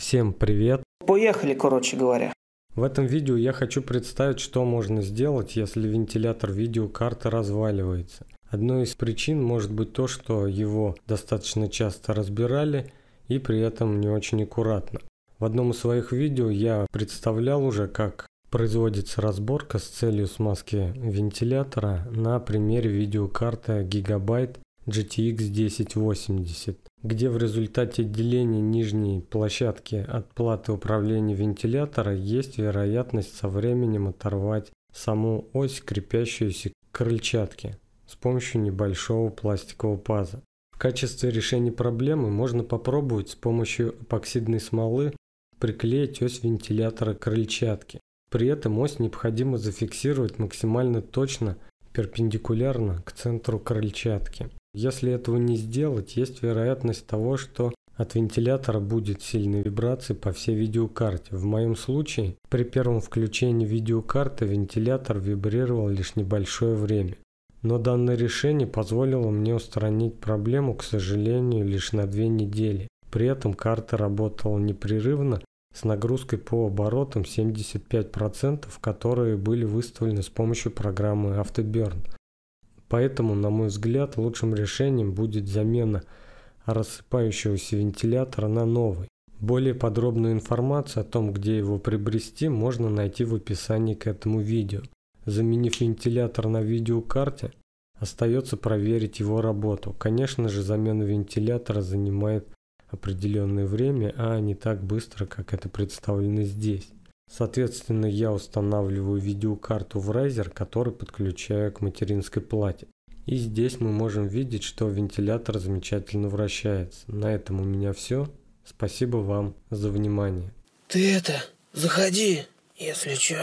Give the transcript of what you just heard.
Всем привет! Поехали, короче говоря. В этом видео я хочу представить, что можно сделать, если вентилятор видеокарты разваливается. Одной из причин может быть то, что его достаточно часто разбирали и при этом не очень аккуратно. В одном из своих видео я представлял уже, как производится разборка с целью смазки вентилятора на примере видеокарты Gigabyte GTX 1080, где в результате деления нижней площадки от платы управления вентилятора есть вероятность со временем оторвать саму ось крепящуюся к крыльчатке с помощью небольшого пластикового паза. В качестве решения проблемы можно попробовать с помощью эпоксидной смолы приклеить ось вентилятора к крыльчатке. При этом ось необходимо зафиксировать максимально точно перпендикулярно к центру крыльчатки. Если этого не сделать, есть вероятность того, что от вентилятора будет сильная вибрация по всей видеокарте. В моем случае при первом включении видеокарты вентилятор вибрировал лишь небольшое время. Но данное решение позволило мне устранить проблему, к сожалению, лишь на две недели. При этом карта работала непрерывно с нагрузкой по оборотам 75%, которые были выставлены с помощью программы AutoBurn. Поэтому, на мой взгляд, лучшим решением будет замена рассыпающегося вентилятора на новый. Более подробную информацию о том, где его приобрести, можно найти в описании к этому видео. Заменив вентилятор на видеокарте, остается проверить его работу. Конечно же, замена вентилятора занимает определенное время, а не так быстро, как это представлено здесь. Соответственно, я устанавливаю видеокарту в Razer, который подключаю к материнской плате. И здесь мы можем видеть, что вентилятор замечательно вращается. На этом у меня все. Спасибо вам за внимание. Ты это, заходи, если чё.